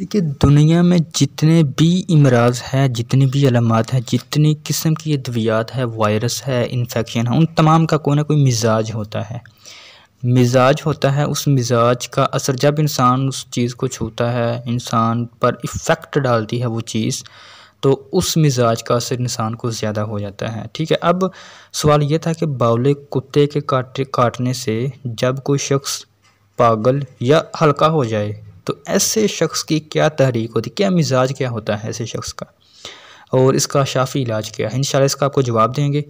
देखिए दुनिया में जितने भी इमराज हैं जितनी भी अलामत हैं जितनी किस्म की अद्वियात है वायरस है इन्फेक्शन है उन तमाम का कोई ना कोई मिजाज होता है मिजाज होता है उस मिजाज का असर जब इंसान उस चीज़ को छूता है इंसान पर इफ़ेक्ट डालती है वो चीज़ तो उस मिजाज का असर इंसान को ज़्यादा हो जाता है ठीक है अब सवाल ये था कि बावले कुत्ते के काटे काटने से जब कोई शख्स पागल या हल्का हो जाए तो ऐसे शख्स की क्या तहरीक होती क्या मिजाज क्या होता है ऐसे शख्स का और इसका शाफी इलाज क्या है इन इसका आपको जवाब देंगे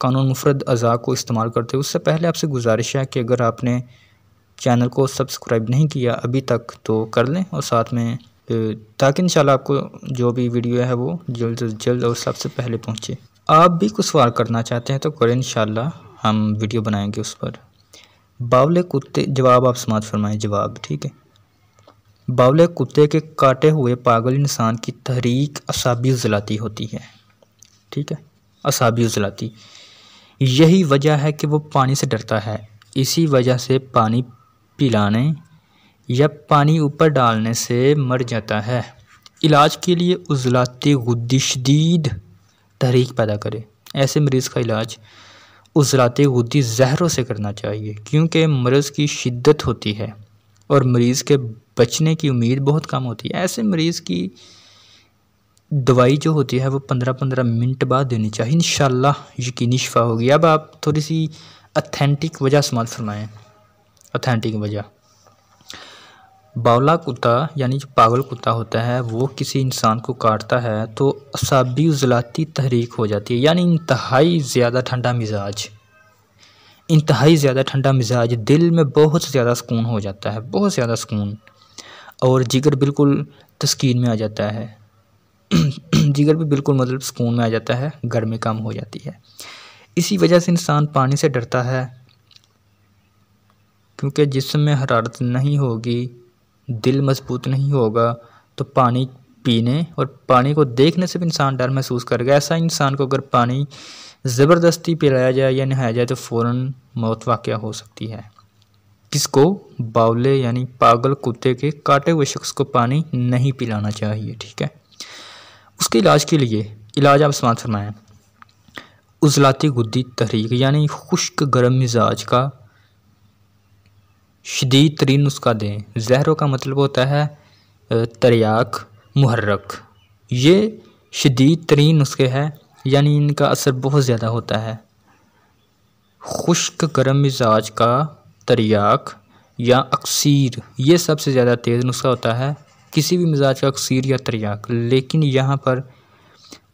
कानून मुफरद अज़ा को इस्तेमाल करते हुए उससे पहले आपसे गुजारिश है कि अगर आपने चैनल को सब्सक्राइब नहीं किया अभी तक तो कर लें और साथ में ताकि इंशाल्लाह आपको जो भी वीडियो है वो जल्द से जल्द और सबसे पहले पहुँचे आप भी कुछ सवाल करना चाहते हैं तो करें शाला हम वीडियो बनाएँगे उस पर बावले कुत्ते जवाब आप समाज फरमाएँ जवाब ठीक है बावले कुत्ते के काटे हुए पागल इंसान की तहरीक असाबी उजलाती होती है ठीक है असाबी उजलाती यही वजह है कि वो पानी से डरता है इसी वजह से पानी पिलाने या पानी ऊपर डालने से मर जाता है इलाज के लिए उजलाती गुद्दी शदीद तहरीक पैदा करे ऐसे मरीज़ का इलाज उजलाती गुद्दी जहरों से करना चाहिए क्योंकि मरीज़ की शिद्दत होती है और मरीज़ के बचने की उम्मीद बहुत कम होती है ऐसे मरीज़ की दवाई जो होती है वो पंद्रह पंद्रह मिनट बाद देनी चाहिए इन यकीनी शफा होगी अब आप थोड़ी सी अथेंटिक वजह समाल फरमाएँ अथेंटिक वजह बावला कुत्ता यानी जो पागल कुत्ता होता है वो किसी इंसान को काटता है तो असाबी उजलाती तहरीक हो जाती है यानी इंतहाई ज़्यादा ठंडा मिजाज इंतहाई ज़्यादा ठंडा मिजाज दिल में बहुत ज़्यादा सुकून हो जाता है बहुत ज़्यादा सुकून और जिगर बिल्कुल तस्कीन में आ जाता है जिगर भी बिल्कुल मतलब सुकून में आ जाता है गर्मी कम हो जाती है इसी वजह से इंसान पानी से डरता है क्योंकि जिसम में हरारत नहीं होगी दिल मजबूत नहीं होगा तो पानी पीने और पानी को देखने से भी इंसान डर महसूस करेगा ऐसा इंसान को अगर पानी ज़बरदस्ती पिलाया जाए या नहाया जाए तो फ़ौर मौत वाक़ हो सकती है किसको बावले यानी पागल कुत्ते के काटे हुए शख्स को पानी नहीं पिलाना चाहिए ठीक है उसके इलाज के लिए इलाज आप समाज फरमाएँ उजलाती गुद्दी तहरीक यानी खुश्क गर्म मिजाज का शदीद तरीन नुस्खा दें जहरों का मतलब होता है तरियाक मुहर्रक ये शदीद तरीन नुस्खे हैं यानी इनका असर बहुत ज़्यादा होता है खुश्क गर्म मिजाज का तरियाक या अक्सीर ये सबसे ज़्यादा तेज़ नुस्खा होता है किसी भी मिजाज का अक्सीर या तरियाक लेकिन यहाँ पर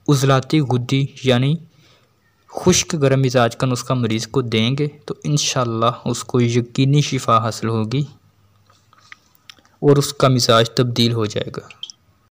उजलाती गुद्दी यानी खुश्क गर्म मिजाज का नुस्खा मरीज़ को देंगे तो इन उसको यकीनी शिफा हासिल होगी और उसका मिजाज तब्दील हो जाएगा